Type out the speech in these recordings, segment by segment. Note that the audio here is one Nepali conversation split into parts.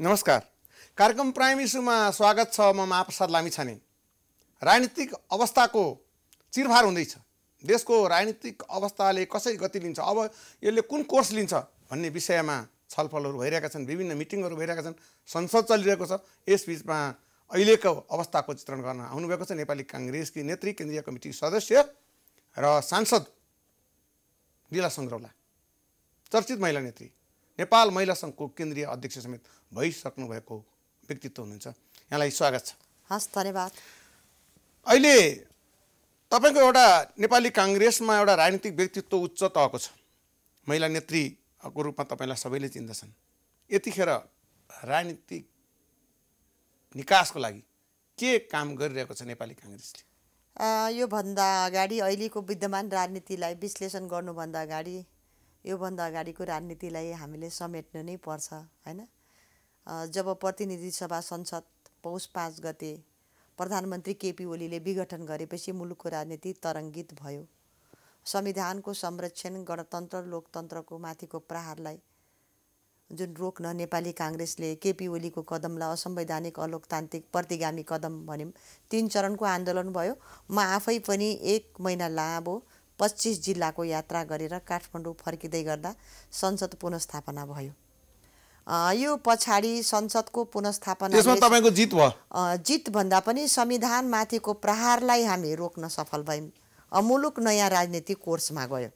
नमस्कार कार्यक्रम प्राइम इस्युमा स्वागत छ म महाप्रसाद लामिछाने राजनीतिक अवस्थाको चिरफार हुँदैछ देशको राजनीतिक अवस्थाले कसरी गति लिन्छ अब यसले कुन कोर्स लिन्छ भन्ने विषयमा छलफलहरू भइरहेका छन् विभिन्न मिटिङहरू भइरहेका छन् संसद चलिरहेको छ यसबिचमा अहिलेको अवस्थाको चित्रण गर्न आउनुभएको छ नेपाली काङ्ग्रेसकी नेत्री केन्द्रीय कमिटी सदस्य र सांसद लिला सङ्ग्रौला चर्चित महिला नेत्री नेपाल महिला सङ्घको केन्द्रीय अध्यक्ष समेत भइसक्नु भएको व्यक्तित्व हुनुहुन्छ यहाँलाई स्वागत छ हस् धन्यवाद अहिले तपाईँको एउटा नेपाली काङ्ग्रेसमा एउटा राजनीतिक व्यक्तित्व उच्च तहको छ महिला नेत्री को रूपमा तपाईँलाई सबैले चिन्दछन् यतिखेर राजनीतिक निकासको लागि के काम गरिरहेको छ नेपाली काङ्ग्रेसले योभन्दा अगाडि अहिलेको विद्यमान राजनीतिलाई विश्लेषण गर्नुभन्दा अगाडि योभन्दा अगाडिको राजनीतिलाई हामीले समेट्नु नै पर्छ होइन जब प्रतिनिधि सभा संसद पौष पाँच गते प्रधानमन्त्री केपी ओलीले विघटन गरेपछि मुलुकको राजनीति तरङ्गित भयो संविधानको संरक्षण गणतन्त्र लोकतन्त्रको माथिको प्रहारलाई जुन रोक्न नेपाली काङ्ग्रेसले केपी ओलीको कदमलाई असंवैधानिक अलोकतान्त्रिक प्रतिगामी कदम भन्यौँ तिन चरणको आन्दोलन भयो म आफै पनि एक महिना लामो पच्चिस जिल्लाको यात्रा गरेर काठमाडौँ फर्किँदै गर्दा संसद पुनस्थापना भयो यो पछाडि संसदको पुनस्थापना तपाईँको जित भयो जितभन्दा पनि संविधानमाथिको प्रहारलाई हामी रोक्न सफल भयौँ मुलुक नयाँ राजनीति कोर्समा गयो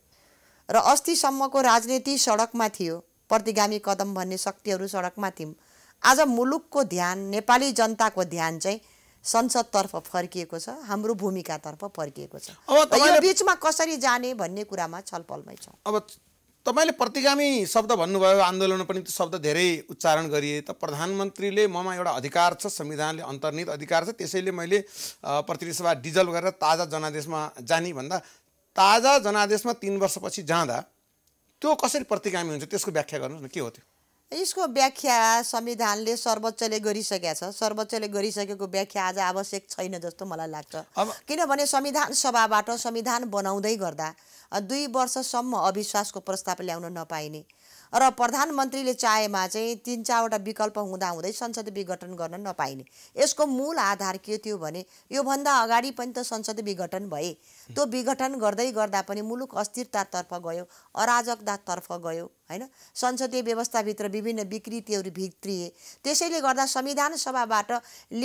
र अस्तिसम्मको राजनीति सडकमा थियो प्रतिगामी कदम भन्ने शक्तिहरू सडकमा थियौँ आज मुलुकको ध्यान नेपाली जनताको ध्यान चाहिँ संसदतर्फ फर्किएको छ हाम्रो भूमिकातर्फ फर्किएको छ यो बिचमा कसरी जाने भन्ने कुरामा छलफलमै छ अब तपाईँले प्रतिगामी शब्द भन्नुभयो आन्दोलन पनि त्यो शब्द धेरै उच्चारण गरिए त प्रधानमन्त्रीले ममा एउटा अधिकार छ संविधानले अन्तर्निहित अधिकार छ त्यसैले मैले सभा डिजल्भ गरेर ताजा जनादेशमा जाने भन्दा ताजा जनादेशमा तिन वर्षपछि जाँदा त्यो कसरी प्रतिगामी हुन्छ त्यसको व्याख्या गर्नुहोस् न के हो त्यो यसको व्याख्या संविधानले सर्वोच्चले गरिसकेका छ सर्वोच्चले गरिसकेको व्याख्या आज आवश्यक छैन जस्तो मलाई लाग्छ किनभने संविधान सभाबाट संविधान बनाउँदै गर्दा दुई वर्षसम्म अविश्वासको प्रस्ताव ल्याउन नपाइने र प्रधानमन्त्रीले चाहेमा चाहिँ तिन चारवटा विकल्प हुँदाहुँदै संसद विघटन गर्न नपाइने यसको मूल आधार के थियो भने योभन्दा अगाडि पनि त संसद विघटन भए त्यो विघटन गर्दै गर्दा पनि मुलुक अस्थिरतातर्फ गयो अराजकतातर्फ गयो होइन संसदीय व्यवस्थाभित्र विभिन्न विकृतिहरू भित्रिए त्यसैले गर्दा संविधान सभाबाट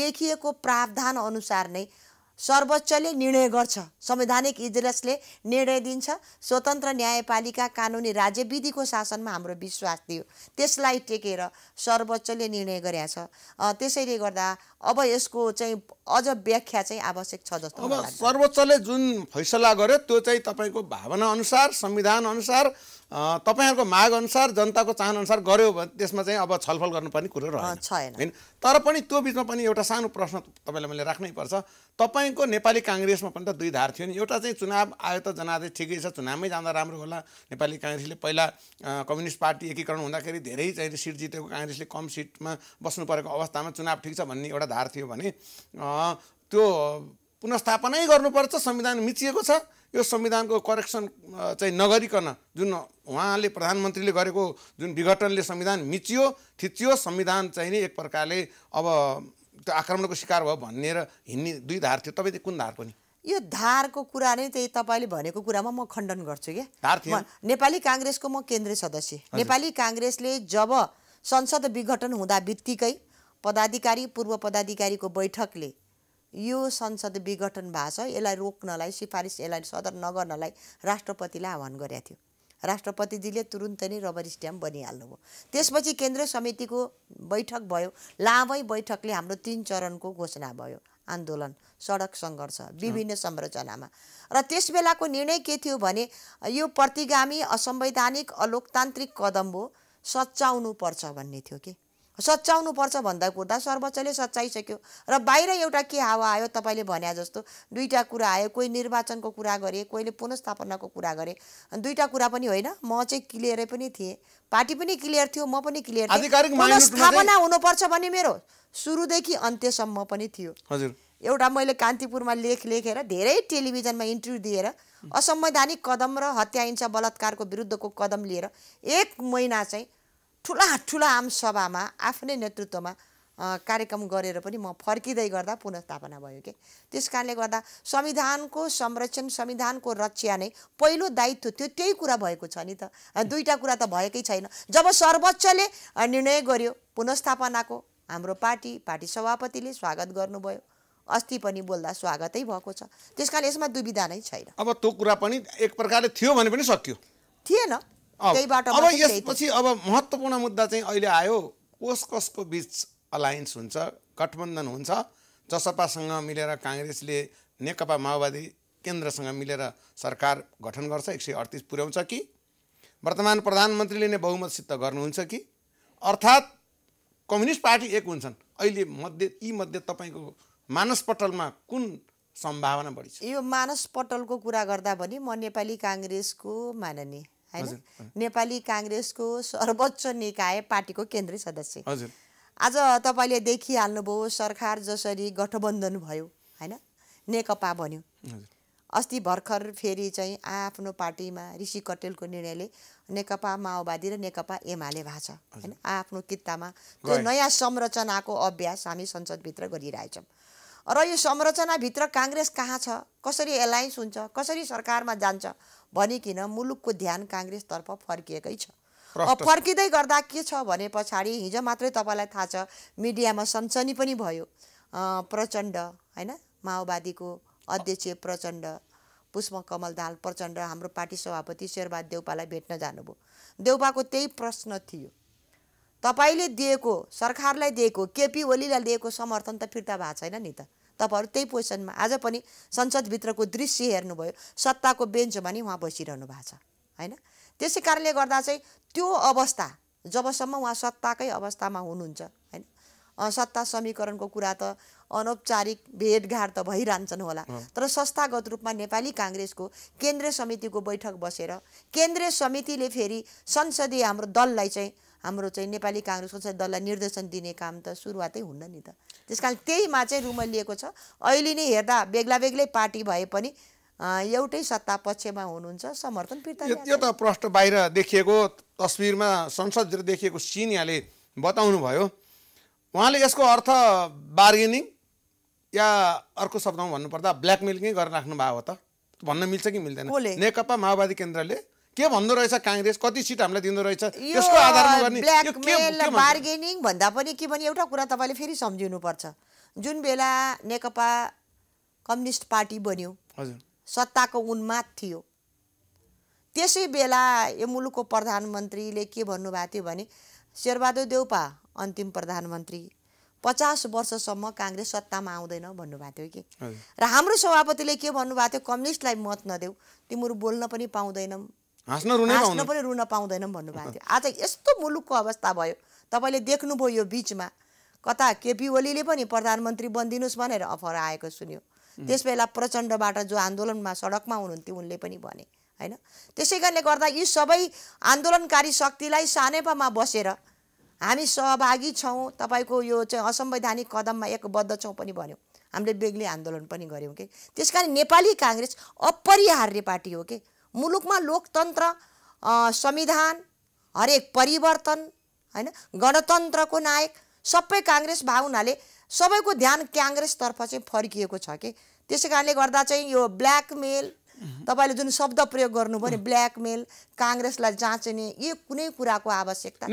लेखिएको प्रावधान अनुसार नै सर्वोच्चले निर्णय गर्छ संवैधानिक इजलासले निर्णय दिन्छ स्वतन्त्र न्यायपालिका कानुनी राज्य विधिको शासनमा हाम्रो विश्वास थियो त्यसलाई टेकेर सर्वोच्चले निर्णय गरेका छ त्यसैले गर्दा अब यसको चाहिँ अझ व्याख्या चाहिँ आवश्यक छ जस्तो अब सर्वोच्चले जुन फैसला गर्यो त्यो चाहिँ तपाईँको भावना अनुसार संविधान अनुसार तपाईँहरूको माग अनुसार जनताको चाहना अनुसार गर्यो भने त्यसमा चाहिँ अब छलफल गर्नुपर्ने कुरो रहेछ होइन तर पनि त्यो बिचमा पनि एउटा सानो प्रश्न तपाईँलाई मैले राख्नै पर्छ तपाईँको नेपाली काङ्ग्रेसमा पनि त दुई धार थियो नि एउटा चाहिँ चुनाव आयो त जनादेश ठिकै छ चुनावमै जाँदा राम्रो होला नेपाली काङ्ग्रेसले पहिला कम्युनिस्ट पार्टी एकीकरण हुँदाखेरि धेरै चाहिँ सिट जितेको काङ्ग्रेसले कम सिटमा बस्नु परेको अवस्थामा चुनाव ठिक छ भन्ने एउटा आधार थियो भने त्यो पुनस्थापनै गर्नुपर्छ संविधान मिचिएको छ यो संविधानको करेक्सन चाहिँ नगरिकन जुन उहाँले प्रधानमन्त्रीले गरेको जुन विघटनले संविधान मिचियो थिचियो संविधान चाहिँ नि एक प्रकारले अब त्यो आक्रमणको शिकार भयो भन्ने र हिँड्ने दुई धार थियो तपाईँ कुन धार पनि यो धारको कुरा नै त्यही तपाईँले भनेको कुरामा म खण्डन गर्छु क्या नेपाली काङ्ग्रेसको म केन्द्रीय सदस्य नेपाली काङ्ग्रेसले जब संसद विघटन हुँदा बित्तिकै पदाधिकारी पूर्व पदाधिकारीको बैठकले यो संसद विघटन भएको छ यसलाई रोक्नलाई सिफारिस यसलाई सदर नगर्नलाई राष्ट्रपतिलाई आह्वान गरेको थियो राष्ट्रपतिजीले तुरुन्तै नै रबर स्ट्याम्प बनिहाल्नुभयो त्यसपछि केन्द्रीय समितिको बैठक भयो लामै बैठकले हाम्रो तिन चरणको घोषणा भयो आन्दोलन सडक सङ्घर्ष विभिन्न संरचनामा र त्यस बेलाको निर्णय के थियो भने यो प्रतिगामी असंवैधानिक अलोकतान्त्रिक कदम हो सच्याउनु पर्छ भन्ने थियो कि पर्छ भन्दा कुर्दा सर्वोच्चले सच्याइसक्यो र बाहिर एउटा के हावा आयो तपाईँले भने जस्तो दुईवटा कुरा आयो कोही निर्वाचनको कुरा गरे कोहीले पुनस्थापनाको कुरा गरे दुईवटा कुरा पनि होइन म चाहिँ क्लियरै पनि थिएँ पार्टी पनि क्लियर थियो म पनि क्लियर थिएँ पुनस्थापना हुनुपर्छ भने मेरो सुरुदेखि अन्त्यसम्म पनि थियो हजुर एउटा मैले कान्तिपुरमा लेख लेखेर धेरै टेलिभिजनमा इन्टरभ्यू दिएर असंवैधानिक कदम र हत्या हिंसा बलात्कारको विरुद्धको कदम लिएर एक महिना चाहिँ ठुला ठुला आम सभामा आफ्नै नेतृत्वमा कार्यक्रम गरेर पनि म फर्किँदै गर्दा पुनस्थापना भयो के त्यस कारणले गर्दा संविधानको संरक्षण संविधानको रक्षा नै पहिलो दायित्व त्यो त्यही कुरा भएको छ नि त दुईवटा कुरा त भएकै छैन जब सर्वोच्चले निर्णय गर्यो पुनस्थापनाको हाम्रो पार्टी पार्टी सभापतिले स्वागत गर्नुभयो अस्ति पनि बोल्दा स्वागतै भएको छ त्यस कारण यसमा दुविधा नै छैन अब त्यो कुरा पनि एक प्रकारले थियो भने पनि सक्यो थिएन अब यसपछि अब महत्त्वपूर्ण मुद्दा चाहिँ अहिले आयो कस कसको बिच अलायन्स हुन्छ गठबन्धन हुन्छ जसपासँग मिलेर काङ्ग्रेसले नेकपा माओवादी केन्द्रसँग मिलेर सरकार गठन गर्छ एक सय अडतिस पुर्याउँछ कि वर्तमान प्रधानमन्त्रीले नै बहुमत सिद्ध गर्नुहुन्छ कि अर्थात् कम्युनिस्ट पार्टी एक हुन्छन् अहिले मध्ये यी मध्ये तपाईँको मानसपटलमा कुन सम्भावना बढी छ यो मानसपटलको कुरा गर्दा पनि म नेपाली काङ्ग्रेसको माननीय होइन नेपाली काङ्ग्रेसको सर्वोच्च निकाय पार्टीको केन्द्रीय सदस्य आज तपाईँले देखिहाल्नुभयो सरकार जसरी गठबन्धन भयो होइन नेकपा भन्यो अस्ति भर्खर फेरि चाहिँ आआफ्नो पार्टीमा ऋषि कटेलको निर्णयले नेकपा माओवादी र नेकपा एमाले भएको छ होइन आआफ्नो कित्तामा त्यो नयाँ संरचनाको अभ्यास हामी संसदभित्र गरिरहेछौँ र यो संरचनाभित्र काङ्ग्रेस कहाँ छ कसरी एलायन्स हुन्छ कसरी सरकारमा जान्छ भनिकन मुलुकको ध्यान काङ्ग्रेसतर्फ फर्किएकै छ फर्किँदै गर्दा के छ भने पछाडि हिजो मात्रै तपाईँलाई थाहा छ मिडियामा सन्सनी पनि भयो प्रचण्ड होइन माओवादीको अध्यक्ष प्रचण्ड पुष्प कमल दाल प्रचण्ड हाम्रो पार्टी सभापति शेरबहादुर देउपालाई भेट्न जानुभयो देउपाको त्यही प्रश्न थियो तपाईँले दिएको सरकारलाई दिएको केपी ओलीलाई दिएको समर्थन त फिर्ता भएको छैन नि त तपाईँहरू त्यही पोजिसनमा आज पनि संसदभित्रको दृश्य हेर्नुभयो सत्ताको बेन्चमा नि उहाँ बसिरहनु भएको छ होइन त्यसै कारणले गर्दा चाहिँ त्यो अवस्था जबसम्म उहाँ सत्ताकै अवस्थामा हुनुहुन्छ होइन सत्ता समीकरणको कुरा त अनौपचारिक भेटघाट त भइरहन्छन् होला तर संस्थागत रूपमा नेपाली काङ्ग्रेसको केन्द्रीय समितिको बैठक बसेर केन्द्रीय समितिले फेरि संसदीय हाम्रो दललाई चाहिँ हाम्रो चाहिँ नेपाली काङ्ग्रेसको चाहिँ दललाई निर्देशन दिने काम त सुरुवातै हुन्न नि त त्यस कारण त्यहीमा चाहिँ रुम लिएको छ अहिले नै हेर्दा बेग्ला बेग्लै पार्टी भए पनि एउटै सत्ता पक्षमा हुनुहुन्छ समर्थन फिर्ता त्यो त प्रश्न बाहिर देखिएको तस्विरमा संसदतिर देखिएको सिन यहाँले बताउनुभयो उहाँले यसको अर्थ बार्गेनिङ या अर्को शब्दमा भन्नुपर्दा ब्ल्याकमेलिङै गरेर राख्नु भएको हो त भन्न मिल्छ कि मिल्दैन नेकपा माओवादी केन्द्रले के भन्दो रहेछ काङ्ग्रेस कति सिट हामीलाई दिँदो रहेछ त्यसको आधारमा गर्ने बार्गेनिङ भन्दा पनि के भने एउटा कुरा तपाईँले फेरि सम्झिनुपर्छ जुन बेला नेकपा कम्युनिस्ट पार्टी बन्यो सत्ताको उन्माद थियो त्यसै बेला यो मुलुकको प्रधानमन्त्रीले के भन्नुभएको थियो भने शेरबहादुर देउपा अन्तिम प्रधानमन्त्री पचास वर्षसम्म काङ्ग्रेस सत्तामा आउँदैन भन्नुभएको थियो कि र हाम्रो सभापतिले के भन्नुभएको थियो कम्युनिस्टलाई मत नदेऊ तिमीहरू बोल्न पनि पाउँदैनौ हाँस्न पनि रुन पाउँदैनौँ भन्नुभएको थियो आज यस्तो मुलुकको अवस्था भयो तपाईँले देख्नुभयो यो बिचमा कता केपी ओलीले पनि प्रधानमन्त्री बनिदिनुहोस् भनेर अफर आएको सुन्यो त्यस बेला प्रचण्डबाट जो आन्दोलनमा सडकमा हुनुहुन्थ्यो उनले पनि भने होइन त्यसै कारणले गर्दा यी सबै आन्दोलनकारी शक्तिलाई सानेपामा बसेर हामी सहभागी छौँ तपाईँको यो चाहिँ असंवैधानिक कदममा एकबद्ध छौँ पनि भन्यौँ हामीले बेग्लै आन्दोलन पनि गऱ्यौँ कि त्यस कारण नेपाली काङ्ग्रेस अपरिहार्य पार्टी हो कि मुलुकमा लोकतन्त्र संविधान हरेक परिवर्तन होइन गणतन्त्रको नायक सबै काङ्ग्रेस भावनाले सबैको ध्यान काङ्ग्रेसतर्फ चाहिँ फर्किएको छ कि त्यसै कारणले गर्दा चाहिँ यो ब्ल्याकमेल तपाईँले जुन शब्द प्रयोग गर्नुभयो नि ब्ल्याकमेल काङ्ग्रेसलाई जाँच्ने यो कुनै कुराको आवश्यकता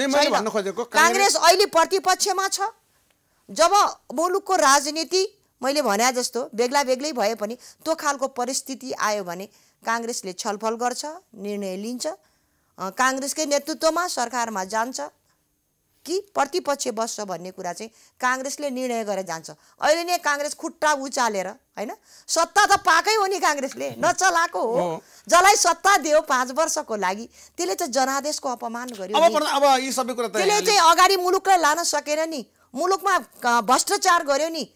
काङ्ग्रेस अहिले प्रतिपक्षमा छ जब मुलुकको राजनीति मैले भने जस्तो बेग्ला बेग्लै भए पनि त्यो खालको परिस्थिति आयो भने काङ्ग्रेसले छलफल गर्छ निर्णय लिन्छ काङ्ग्रेसकै नेतृत्वमा सरकारमा जान्छ कि प्रतिपक्ष बस्छ भन्ने कुरा चाहिँ काङ्ग्रेसले निर्णय गरेर जान्छ अहिले नै काङ्ग्रेस खुट्टा उचालेर होइन सत्ता त पाएकै हो नि काङ्ग्रेसले नचलाएको हो जसलाई सत्ता दियो पाँच वर्षको लागि त्यसले त जनादेशको अपमान गर्यो त्यसले चाहिँ अगाडि मुलुकलाई लान सकेन नि मुलुकमा भ्रष्टाचार गर्यो नि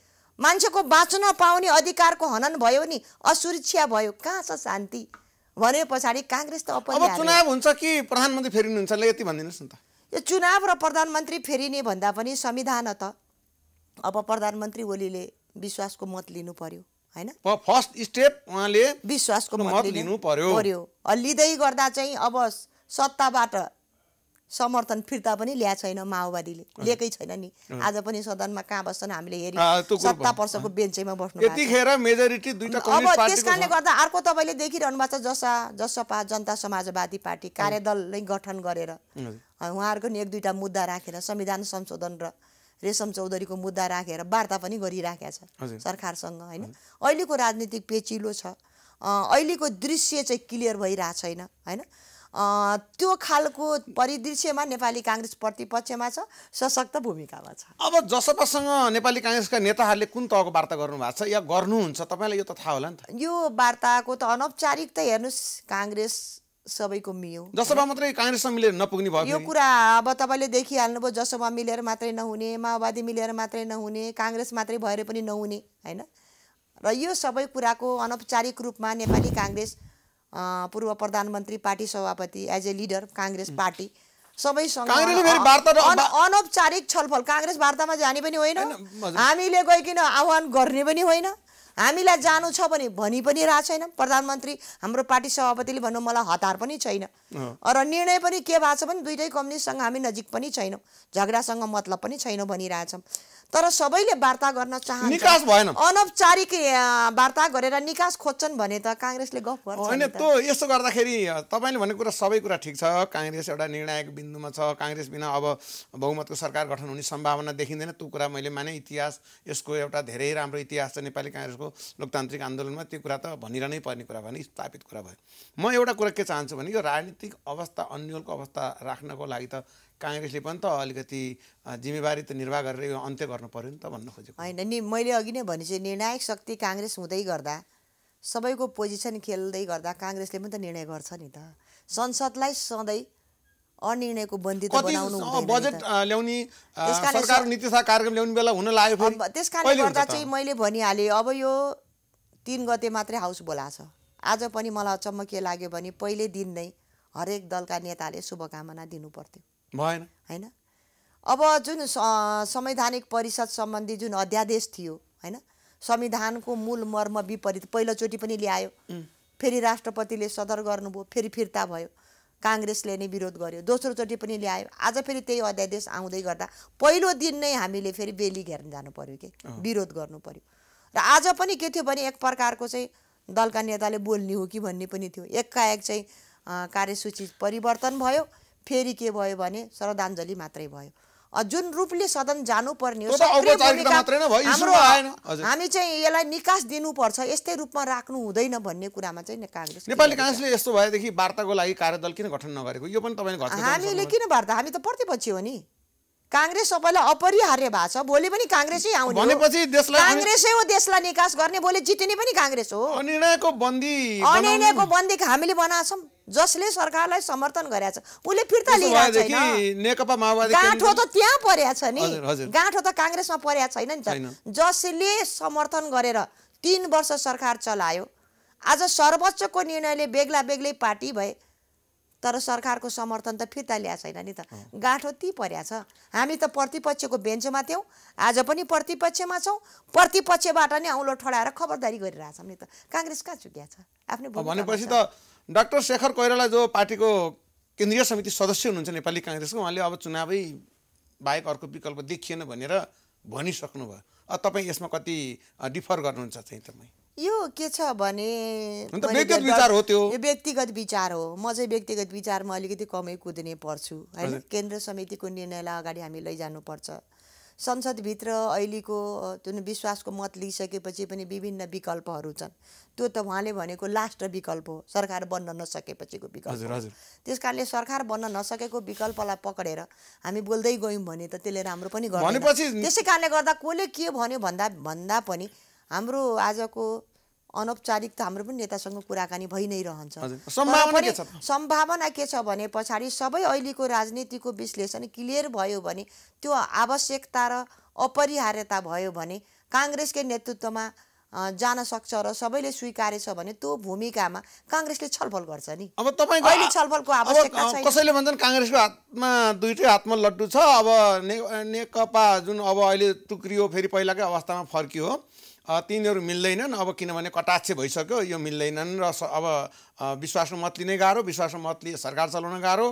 मान्छेको बाँच्न पाउने अधिकारको हनन भयो नि असुरक्षा भयो कहाँ छ शान्ति भने पछाडि काङ्ग्रेस त अब चुनाव हुन्छ कि प्रधानमन्त्री फेरिनुहुन्छ यति भनिदिनुहोस् न त यो चुनाव र प्रधानमन्त्री फेरिने भन्दा पनि संविधान त अब प्रधानमन्त्री ओलीले विश्वासको मत लिनु पर्यो होइन फर्स्ट स्टेप उहाँले विश्वासको मत लिनु पर्यो लिँदै गर्दा चाहिँ अब सत्ताबाट समर्थन फिर्ता पनि ल्याएको छैन माओवादीले लिएकै छैन नि आज पनि सदनमा कहाँ बस्छन् हामीले हेऱ्यौँ सत्ता वर्षको बेन्चैमा बस्नु अब त्यस कारणले गर्दा अर्को तपाईँले देखिरहनु भएको छ जसा जसपा जनता समाजवादी पार्टी कार्यदल नै गठन गरेर उहाँहरूको नि एक दुईवटा मुद्दा राखेर संविधान संशोधन र रेशम चौधरीको मुद्दा राखेर वार्ता पनि गरिराखेका छ सरकारसँग होइन अहिलेको राजनीतिक पेचिलो छ अहिलेको दृश्य चाहिँ क्लियर भइरहेको छैन होइन त्यो खालको परिदृश्यमा नेपाली काङ्ग्रेस प्रतिपक्षमा छ सशक्त भूमिकामा छ अब जसपासँग नेपाली काङ्ग्रेसका नेताहरूले कुन तहको वार्ता गर्नुभएको छ या गर्नुहुन्छ तपाईँलाई यो त थाहा होला नि त यो वार्ताको त अनौपचारिक त हेर्नुहोस् काङ्ग्रेस सबैको मियो जसोमा मात्रै काङ्ग्रेससँग मिलेर नपुग्ने भयो यो कुरा अब तपाईँले देखिहाल्नुभयो जसोमा मिलेर मात्रै नहुने माओवादी मिलेर मात्रै नहुने काङ्ग्रेस मात्रै भएर पनि नहुने होइन र यो सबै कुराको अनौपचारिक रूपमा नेपाली काङ्ग्रेस पूर्व प्रधानमन्त्री पार्टी सभापति as a leader Congress party सबैसँग अनौपचारिक छलफल काङ्ग्रेस वार्तामा जाने पनि होइन हामीले गइकन आह्वान गर्ने पनि होइन हामीलाई जानु छ भने भनी पनि रहेको छैन प्रधानमन्त्री हाम्रो पार्टी सभापतिले भन्नु मलाई हतार पनि छैन र निर्णय पनि के भएको छ भने दुइटै कम्युनिस्टसँग हामी नजिक पनि छैनौँ झगडासँग मतलब पनि छैनौँ भनिरहेछौँ तर सबैले वार्ता गर्न चाहन्छ अनौपचारिक वार्ता गरेर निकास खोज्छन् भने त काङ्ग्रेसले गफ गर्छ होइन त्यो यसो गर्दाखेरि तपाईँले भनेको कुरा सबै कुरा ठिक छ काङ्ग्रेस एउटा निर्णायक बिन्दुमा छ काङ्ग्रेस बिना अब बहुमतको सरकार गठन हुने सम्भावना देखिँदैन त्यो कुरा मैले माने इतिहास यसको एउटा धेरै राम्रो इतिहास छ नेपाली काङ्ग्रेसको नेपालको लोकतान्त्रिक आन्दोलनमा त्यो कुरा त भनिरहनै पर्ने कुरा भने स्थापित कुरा भयो म एउटा कुरा के चाहन्छु भने यो राजनीतिक अवस्था अन्यलको अवस्था राख्नको लागि त काङ्ग्रेसले पनि त अलिकति जिम्मेवारी त निर्वाह गरेर यो अन्त्य गर्नु पऱ्यो नि त भन्न खोजेको होइन नि मैले अघि नै भने चाहिँ निर्णायक शक्ति काङ्ग्रेस हुँदै गर्दा सबैको पोजिसन खेल्दै गर्दा काङ्ग्रेसले पनि त निर्णय गर्छ नि त संसदलाई सधैँ अनिर्णयको बन्दी त बनाउनु बजेट ल्याउने सरकार नीति कार्यक्रम ल्याउने बेला हुन लाग्यो त्यस कारणले गर्दा चाहिँ मैले भनिहालेँ अब यो तिन गते मात्रै हाउस बोला छ आज पनि मलाई अचम्म के लाग्यो भने पहिल्यै दिन नै हरेक दलका नेताले शुभकामना दिनु पर्थ्यो भएन होइन अब जुन संवैधानिक परिषद सम्बन्धी जुन अध्यादेश थियो होइन संविधानको मूल मर्म विपरीत पहिलोचोटि पनि ल्यायो फेरि राष्ट्रपतिले सदर गर्नुभयो फेरि फिर्ता भयो काङ्ग्रेसले नै विरोध गर्यो दोस्रोचोटि पनि ल्यायो आज फेरि त्यही अध्यादेश आउँदै गर्दा पहिलो दिन नै हामीले फेरि बेली घेर्न जानु पर्यो कि विरोध गर्नु पऱ्यो र आज पनि के थियो भने एक प्रकारको चाहिँ दलका नेताले बोल्ने हो कि भन्ने पनि थियो एकाएक चाहिँ कार्यसूची परिवर्तन भयो फेरि के भयो भने श्रद्धाञ्जली मात्रै भयो जुन रूपले सदन जानुपर्ने हो हामी चाहिँ यसलाई निकास दिनुपर्छ यस्तै रूपमा राख्नु हुँदैन भन्ने कुरामा चाहिँ काङ्ग्रेस नेपाली काङ्ग्रेसले यस्तो भएदेखि वार्ताको लागि कार्यदल किन गठन नगरेको यो पनि तपाईँले हामीले किन वार्ता हामी त प्रतिपक्षी हो नि काङ्ग्रेस सबैलाई अपरिहार्य भएको छ भोलि पनि काङ्ग्रेसै आउने काङ्ग्रेसै हो देशलाई निकास गर्ने भोलि जित्ने पनि काङ्ग्रेस हो अनिर्णयको बन्दी अनिर्णयको बन्दी हामीले बनाछौँ जसले सरकारलाई समर्थन गरेछ उसले फिर्ता छैन नेकपा गाँठो त त्यहाँ परेको छ नि गाँठो त काङ्ग्रेसमा परेको छैन नि त जसले समर्थन गरेर तिन वर्ष सरकार चलायो आज सर्वोच्चको निर्णयले बेग्ला बेग्लै पार्टी भए तर सरकारको समर्थन त फिर्ता ल्याएको छैन नि त गाँठो ती परेको छ हामी त प्रतिपक्षको बेन्चमा थियौँ आज पनि प्रतिपक्षमा छौँ प्रतिपक्षबाट नै औँलो ठडाएर खबरदारी गरिरहेछौँ नि त काङ्ग्रेस कहाँ चुकिया छ आफ्नो भनेपछि त डाक्टर शेखर कोइराला जो पार्टीको केन्द्रीय समिति सदस्य हुनुहुन्छ नेपाली काङ्ग्रेसको उहाँले अब चुनावै बाहेक अर्को विकल्प देखिएन भनेर भनिसक्नुभयो अब तपाईँ यसमा कति डिफर गर्नुहुन्छ चाहिँ तपाईँ यो के छ भने व्यक्तिगत विचार हो त्यो यो व्यक्तिगत विचार हो म चाहिँ व्यक्तिगत विचारमा अलिकति कमै कुद्ने पर्छु होइन केन्द्र समितिको निर्णयलाई अगाडि हामी लैजानुपर्छ संसदभित्र अहिलेको जुन विश्वासको मत लिइसकेपछि पनि विभिन्न विकल्पहरू छन् त्यो त उहाँले भनेको लास्ट विकल्प हो सरकार बन्न नसकेपछिको विकल्प त्यस कारणले सरकार बन्न नसकेको विकल्पलाई पक्रेर हामी बोल्दै गयौँ भने त त्यसले राम्रो पनि गर्छ त्यसै कारणले गर्दा कसले के भन्यो भन्दा भन्दा पनि हाम्रो आजको अनौपचारिक त हाम्रो पनि नेतासँग कुराकानी भइ नै रहन्छ सम्भावना के छ भने पछाडि सबै अहिलेको राजनीतिको विश्लेषण क्लियर भयो भने त्यो आवश्यकता र अपरिहार्यता भयो भने काङ्ग्रेसकै नेतृत्वमा जान सक्छ र सबैले स्वीकारेछ भने त्यो भूमिकामा काङ्ग्रेसले छलफल गर्छ नि अब तपाईँ अहिले छलफलको आवश्यकता कसैले भन्छन् काङ्ग्रेसको हातमा दुइटै हातमा लड्डु छ अब नेकपा जुन अब अहिले टुक्रियो फेरि पहिलाकै अवस्थामा फर्कियो तिनीहरू मिल्दैनन् अब किनभने कटाक्ष भइसक्यो यो मिल्दैनन् र अब विश्वासमा मत लिने गाह्रो विश्वासमा मत लिए सरकार चलाउन गाह्रो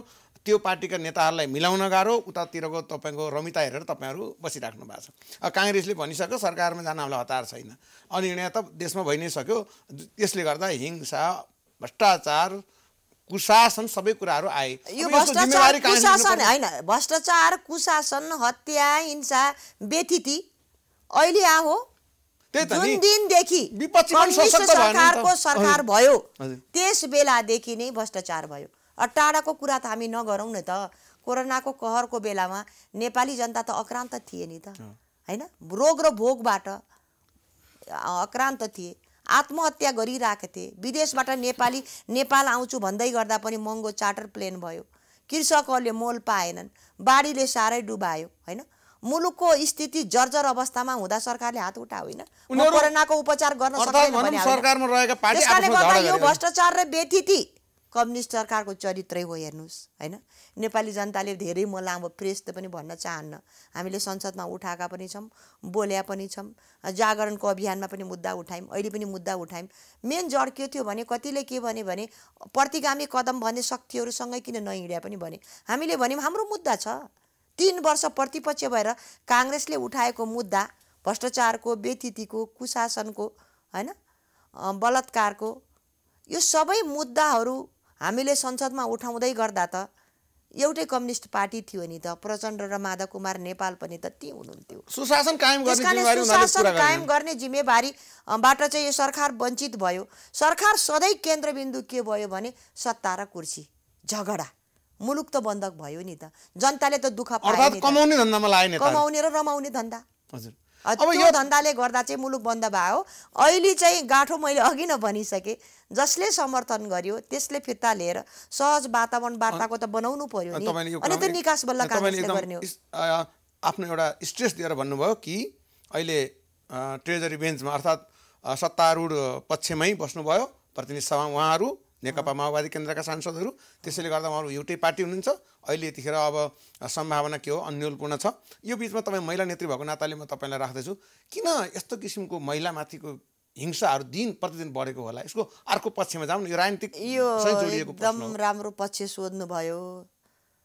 त्यो पार्टीका नेताहरूलाई मिलाउन गाह्रो उतातिरको तपाईँको रमिता हेरेर तपाईँहरू बसिराख्नु भएको छ काङ्ग्रेसले भनिसक्यो सरकारमा जान हामीलाई हतार छैन अनिर्णय त देशमा भइ नै सक्यो त्यसले गर्दा हिंसा भ्रष्टाचार कुशासन सबै कुराहरू आए यो भ्रष्टाचार कुशासन होइन भ्रष्टाचार कुशासन हत्या हिंसा व्यथिति अहिले आ हो जुन दिनदेखि सरकारको सरकार भयो त्यस बेलादेखि नै भ्रष्टाचार भयो टाढाको कुरा त हामी नगरौँ न त कोरोनाको कहरको बेलामा नेपाली जनता त अक्रान्त थिए नि त होइन रोग र भोगबाट अक्रान्त थिए आत्महत्या गरिरहेको थिए विदेशबाट नेपाली नेपाल आउँछु भन्दै गर्दा पनि महँगो चार्टर प्लेन भयो कृषकहरूले मोल पाएनन् बाढीले साह्रै डुबायो होइन मुलुकको स्थिति जर्जर अवस्थामा हुँदा सरकारले हात उठा होइन कोरोनाको उपचार गर्न त्यसकारणले गर्दा यो भ्रष्टाचार र व्यथिति कम्युनिस्ट सरकारको चरित्रै हो हेर्नुहोस् होइन नेपाली जनताले धेरै म लामो प्रेस पनि भन्न चाहन्न हामीले संसदमा उठाएका पनि छौँ बोल्या पनि छौँ जागरणको अभियानमा पनि मुद्दा उठायौँ अहिले पनि मुद्दा उठायौँ मेन जड के थियो भने कतिले के भन्यो भने प्रतिगामी कदम भन्ने शक्तिहरूसँगै किन नहिँड्या पनि भने हामीले भन्यौँ हाम्रो मुद्दा छ तिन वर्ष प्रतिपक्ष भएर काङ्ग्रेसले उठाएको मुद्दा भ्रष्टाचारको व्यतिथिको कुशासनको होइन बलात्कारको यो सबै मुद्दाहरू हामीले संसदमा उठाउँदै गर्दा त एउटै कम्युनिस्ट पार्टी थियो नि त प्रचण्ड र माधव कुमार नेपाल पनि त त्यहीँ हुनुहुन्थ्यो सुशासन कायम सुशासन कायम गर्ने जिम्मेवारीबाट चाहिँ यो सरकार वञ्चित भयो सरकार सधैँ केन्द्रबिन्दु के भयो भने सत्ता र कुर्सी झगडा मुलुक त बन्धक भयो नि त जनताले त दुःख कमाउने धन्दामा कमाउने र रमाउने धन्दा हजुर अब यो धन्दाले गर्दा चाहिँ मुलुक बन्द भयो अहिले चाहिँ गाठो मैले अघि न भनिसकेँ जसले समर्थन गर्यो त्यसले फिर्ता लिएर सहज वातावरण वार्ताको त बनाउनु पर्यो अनि त निकास बल्ल गर्ने हो आफ्नो एउटा स्ट्रेस दिएर भन्नुभयो कि अहिले ट्रेजरी बेन्चमा अर्थात् सत्तारूढ पक्षमै बस्नुभयो प्रतिनिधि सभा उहाँहरू नेकपा माओवादी केन्द्रका सांसदहरू त्यसैले गर्दा उहाँहरू एउटै पार्टी हुनुहुन्छ अहिले यतिखेर अब सम्भावना के हो अन्यलपूर्ण छ यो बिचमा तपाईँ महिला नेत्री भएको नाताले म तपाईँलाई राख्दैछु किन यस्तो किसिमको महिलामाथिको हिंसाहरू दिन प्रतिदिन बढेको होला यसको अर्को पक्षमा जाउँ यो राजनीतिक यो एकदम राम्रो पक्ष सोध्नुभयो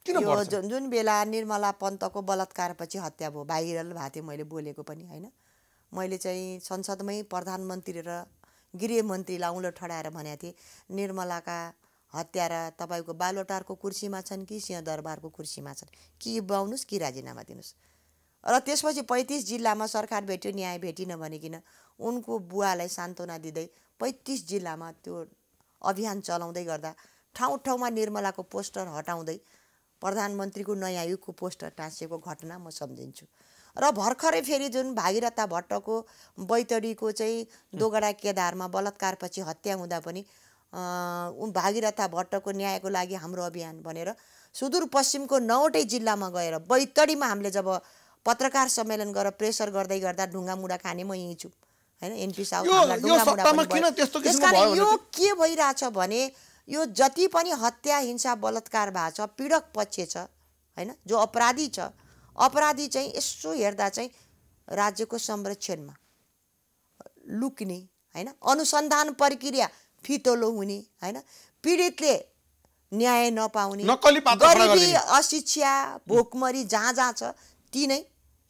किन जुन जुन बेला निर्मला पन्तको बलात्कारपछि हत्या भयो भाइरल भएको थियो मैले बोलेको पनि होइन मैले चाहिँ संसदमै प्रधानमन्त्री र गृहमन्त्रीलाई औँलो ठडाएर भनेका थिए निर्मलाका हत्यारा तपाईँको बालोटारको कुर्सीमा छन् कि सिंहदरबारको कुर्सीमा छन् कि बाउनुहोस् कि राजीनामा दिनुहोस् र त्यसपछि पैँतिस जिल्लामा सरकार भेट्यो न्याय भेटिन भनेकन उनको बुवालाई सान्त्वना दिँदै पैँतिस जिल्लामा त्यो अभियान चलाउँदै गर्दा ठाउँ ठाउँमा निर्मलाको पोस्टर हटाउँदै प्रधानमन्त्रीको नयाँ युगको पोस्टर टाँसिएको घटना म सम्झिन्छु र भर्खरै फेरि जुन भागीरथा भट्टको बैतडीको चाहिँ दोगडा केदारमा बलात्कारपछि हत्या हुँदा पनि भागीरथा भट्टको न्यायको लागि हाम्रो अभियान भनेर सुदूरपश्चिमको नौवटै जिल्लामा गएर बैतडीमा हामीले जब पत्रकार सम्मेलन गरेर प्रेसर गर्दै गर्दा ढुङ्गा मुढा खाने म यहीँ छु होइन एनपी त्यस यो के भइरहेछ भने यो जति पनि हत्या हिंसा बलात्कार भएको छ पीडक पक्ष छ होइन जो अपराधी छ अपराधी चाहिँ यसो हेर्दा चाहिँ राज्यको संरक्षणमा लुक्ने होइन अनुसन्धान प्रक्रिया फितोलो हुने होइन पीडितले न्याय नपाउने गरिबी अशिक्षा भोकमरी जहाँ जहाँ छ ती नै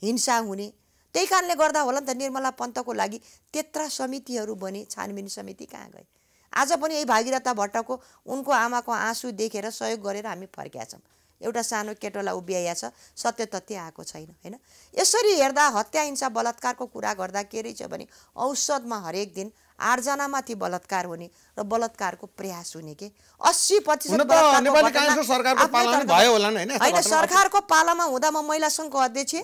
हिंसा हुने त्यही कारणले गर्दा होला नि त निर्मला पन्तको लागि त्यत्र समितिहरू बने छानबिन समिति कहाँ गए आज पनि यही भागीरथ भट्टको उनको आमाको आँसु देखेर सहयोग गरेर हामी फर्क्या छौँ एउटा सानो केटोलाई उभिया छ सत्य तथ्य आएको छैन होइन यसरी हेर्दा हत्या हिंसा बलात्कारको कुरा गर्दा के रहेछ भने औषधमा हरेक दिन आठजनामाथि बलात्कार हुने र बलात्कारको प्रयास हुने के अस्सी प्रतिशत होइन सरकारको पालामा हुँदा म महिला सङ्घको अध्यक्ष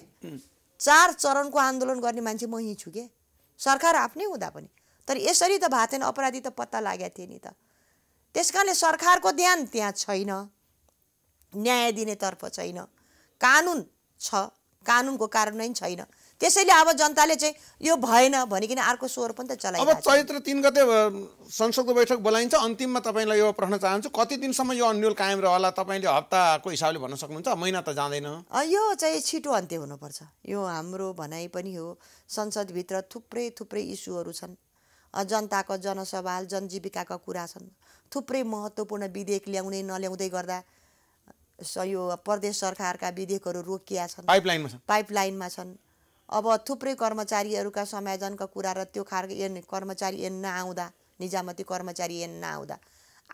चार चरणको आन्दोलन गर्ने मान्छे म यहीँ छु के सरकार आफ्नै हुँदा पनि तर यसरी त भएको थिएन अपराधी त पत्ता लागेको थिएँ नि त त्यस कारणले सरकारको ध्यान त्यहाँ छैन न्याय दिनेतर्फ छैन कानुन छ कानुनको कारण नै छैन त्यसैले अब जनताले चाहिँ यो भएन भनिकन अर्को स्वर पनि त चलाइ अब चैत्र तिन गते संसदको बैठक बोलाइन्छ अन्तिममा तपाईँलाई यो प्रश्न चाहन्छु कति दिनसम्म यो अन्यल कायम रहला तपाईँले हप्ताको हिसाबले भन्न सक्नुहुन्छ महिना त जाँदैन यो चाहिँ छिटो अन्त्य हुनुपर्छ यो हाम्रो भनाइ पनि हो संसदभित्र थुप्रै थुप्रै इस्युहरू छन् जनताको जनसवाल जनजीविकाको कुरा छन् थुप्रै महत्त्वपूर्ण विधेयक ल्याउने नल्याउँदै गर्दा यो प्रदेश सरकारका विधेयकहरू रोकिया छन् पाइपलाइनमा छन् पाइपलाइनमा छन् अब थुप्रै कर्मचारीहरूका समायोजनका कुरा र त्यो खालको एन कर्मचारी एन नआउँदा निजामती कर्मचारी एन नआउँदा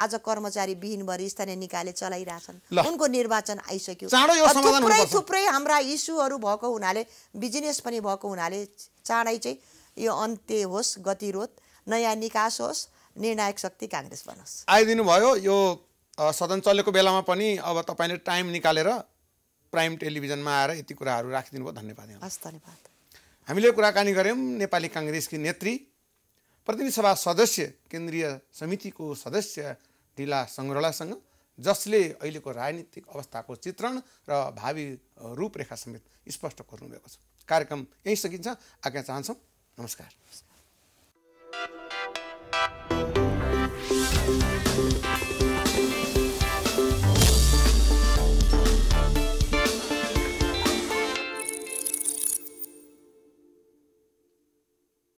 आज कर्मचारी विहीनभरि स्थानीय निकायले चलाइरहेछन् उनको निर्वाचन आइसक्यो थुप्रै थुप्रै हाम्रा इस्युहरू भएको हुनाले बिजनेस पनि भएको हुनाले चाँडै चाहिँ यो अन्त्य होस् गतिरोध नयाँ निकास होस् निर्णायक शक्ति काङ्ग्रेस बनोस् आइदिनु भयो यो सदन चलेको बेलामा पनि अब तपाईँले टाइम निकालेर प्राइम टेलिभिजनमा आएर यति कुराहरू राखिदिनु भयो धन्यवाद हस् धन्यवाद हामीले कुराकानी गऱ्यौँ नेपाली काङ्ग्रेसकी नेत्री प्रतिनिधि सभा सदस्य केन्द्रीय समितिको सदस्य ढिला सङ्ग्रौलासँग जसले अहिलेको राजनीतिक अवस्थाको चित्रण र भावी रूपरेखा समेत स्पष्ट गर्नुभएको छ कार्यक्रम यहीँ सकिन्छ आज्ञा चाहन्छौँ नमस्कार